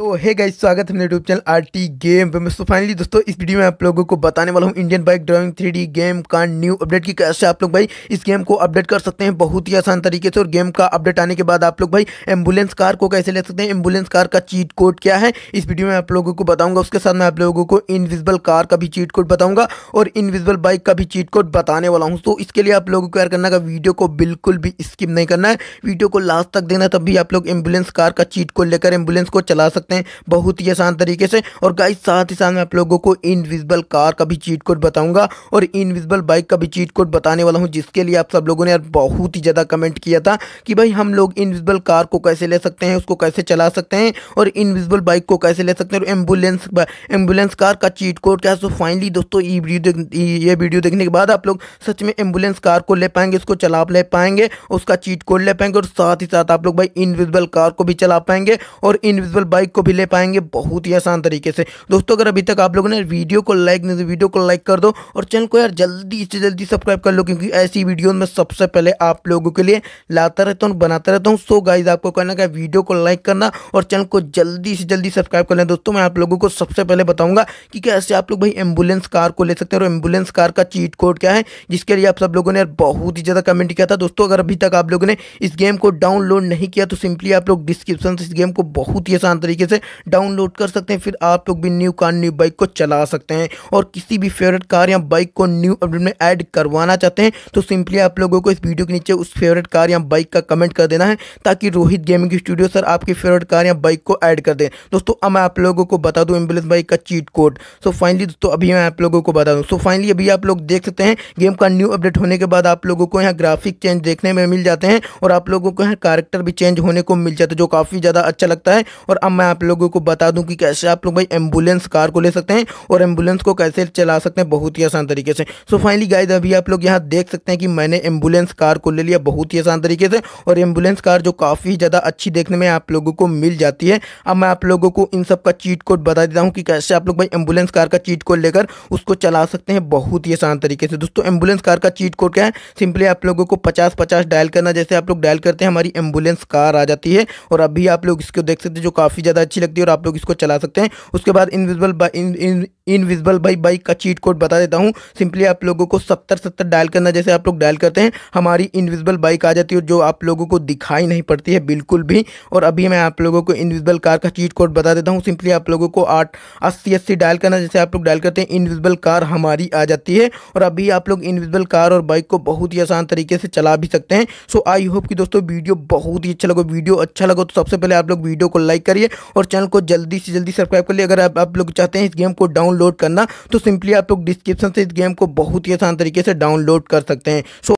तो hey guys स्वागत है मेरे YouTube channel R T game पे मैं फाइनली दोस्तों इस वीडियो में आप लोगों को बताने वाला हूँ Indian bike driving three game का न्यू अपडेट की कैसे आप लोग भाई इस गेम को अपडेट कर सकते हैं बहुत ही आसान तरीके से और गेम का अपडेट आने के बाद आप लोग भाई एम्बुलेंस कार को कैसे ले सकते हैं एम्बुलेंस कार का चीट कोड क्या है इस वीडियो में आप लोगों को बताऊंगा उसके साथ मैं आप लोगों को इनविजिबल कार का भी चीट कोड बताऊंगा और इनविजिबल बाइक का भी चीट कोड बताने वाला हूँ तो इसके लिए आप लोगों को क्या करना का वीडियो को बिल्कुल भी स्किप नहीं करना है वीडियो को लास्ट तक देना तब भी आप लोग एम्बुलेंस कार का चीट कोड लेकर एम्बुलेंस को चला सकते सकते हैं बहुत ही आसान तरीके से और गाइस साथ ही साथ मैं आप लोगों को इनविजिबल कार का भी चीट कोड बताऊंगा और इनविजिबल बाइक का भी चीट कोड बताने वाला हूँ जिसके लिए आप सब लोगों ने यार बहुत ही ज़्यादा कमेंट किया था कि भाई हम लोग इनविजिबल कार को कैसे ले सकते हैं उसको कैसे चला सकते हैं और इनविजिबल बाइक को कैसे ले सकते हैं और एम्बुलेंस एम्बुलेंस कार का चीट कोड क्या सो फाइनली दोस्तों ये वीडियो ये वीडियो देखने के बाद आप लोग सच में एम्बुलेंस कार को ले पाएंगे उसको चला ले पाएंगे उसका चीट कोड ले पाएंगे और साथ ही साथ आप लोग भाई इनविजिबल कार को भी चला पाएंगे और इनविजिबल बाइक को भी ले पाएंगे बहुत ही आसान तरीके से दोस्तों अगर अभी तक आप लोगों ने वीडियो को लाइक नहीं तो वीडियो को लाइक कर दो और चैनल को यार जल्दी से जल्दी सब्सक्राइब कर लो क्योंकि ऐसी वीडियो में सबसे पहले आप लोगों के लिए लाता रहता हूँ बनाता रहता हूँ सो गाइज आपको कहना क्या वीडियो को लाइक करना और चैनल को जल्दी से जल्दी सब्सक्राइब कर लेना दोस्तों मैं आप लोगों को सबसे पहले बताऊंगा कि कैसे आप लोग भाई एम्बुलेंस कार को ले सकते हैं और एम्बुलेंस कार का चीट कोड क्या है जिसके लिए आप सब लोगों ने यार बहुत ही ज़्यादा कमेंट किया था दोस्तों अगर अभी तक आप लोगों ने इस गेम को डाउनलोड नहीं किया तो सिंपली आप लोग डिस्क्रिप्शन से इस गेम को बहुत ही आसान तरीके से डाउनलोड कर सकते हैं फिर आप लोग भी न्यू कार न्यू बाइक को चला सकते हैं और किसी भी फेवरेट कार या बाइक को न्यू अपडेट में ऐड करवाना चाहते हैं तो सिंपली आप लोगों को इस वीडियो के नीचे उस फेवरेट कार या बाइक का कमेंट कर देना है ताकि रोहित गेमिंग स्टूडियो सर आपकी फेवरेट कार या बाइक को ऐड कर दें दोस्तों अब मैं आप लोगों को बता दूं एम्बुलेंस बाइक का चीट कोड सो फाइनली दोस्तों अभी मैं आप लोगों को बता दूं सो फाइनली अभी आप लोग देख सकते हैं गेम का न्यू अपडेट होने के बाद आप लोगों को यहाँ ग्राफिक चेंज देखने में मिल जाते हैं और आप लोगों को यहाँ कैरेक्टर भी चेंज होने को मिल जाता है जो काफ़ी ज़्यादा अच्छा लगता है और अब मैं आप आप लोगों को बता दूं कि कैसे आप लोग भाई एम्बुलेंस कार को ले सकते हैं और एम्बुलेंस को कैसे चला सकते हैं बहुत ही आसान तरीके से सो फाइनली गाइज अभी आप लोग यहाँ देख सकते हैं कि मैंने एम्बुलेंस कार को ले लिया बहुत ही आसान तरीके से और एम्बुलेंस कार जो काफ़ी ज़्यादा अच्छी देखने में आप लोगों को मिल जाती है अब मैं आप लोगों को इन सब का चीट कोड बता देता हूँ कि कैसे आप लोग भाई एम्बुलेंस कार का चीट कोड लेकर उसको चला सकते हैं बहुत ही आसान तरीके से दोस्तों एम्बुलेंस कार का चीट कोड क्या है सिंपली आप लोगों को पचास पचास डायल करना जैसे आप लोग डायल करते हैं हमारी एम्बुलेंस कार आ जाती है और अभी आप लोग इसको देख सकते हैं जो काफ़ी ज़्यादा ज़्यादा अच्छी लगती है और आप लोग इसको चला सकते हैं उसके बाद इनविजिबल बाई इनविजिबल बाई बाइक का चीट कोड बता देता हूँ सिंपली आप लोगों को सत्तर सत्तर डायल करना जैसे आप लोग डायल करते हैं हमारी इनविजिबल बाइक आ जाती है जो आप लोगों को दिखाई नहीं पड़ती है बिल्कुल भी और अभी मैं आप लोगों को इनविजिबल कार का चीट कोड बता देता हूँ सिंपली आप लोगों को आठ अस्सी अस्सी डायल करना जैसे आप लोग डायल करते हैं इनविजिबल कार हमारी आ जाती है और अभी आप लोग इनविजिबल कार और बाइक को बहुत ही आसान तरीके से चला भी सकते हैं सो आई होप कि दोस्तों वीडियो बहुत ही अच्छा लगा वीडियो अच्छा लगा तो सबसे पहले आप लोग वीडियो को लाइक करिए और चैनल को जल्दी से जल्दी सब्सक्राइब कर लिया अगर आप, आप लोग चाहते हैं इस गेम को डाउनलोड करना तो सिंपली आप लोग डिस्क्रिप्शन से इस गेम को बहुत ही आसान तरीके से डाउनलोड कर सकते हैं सो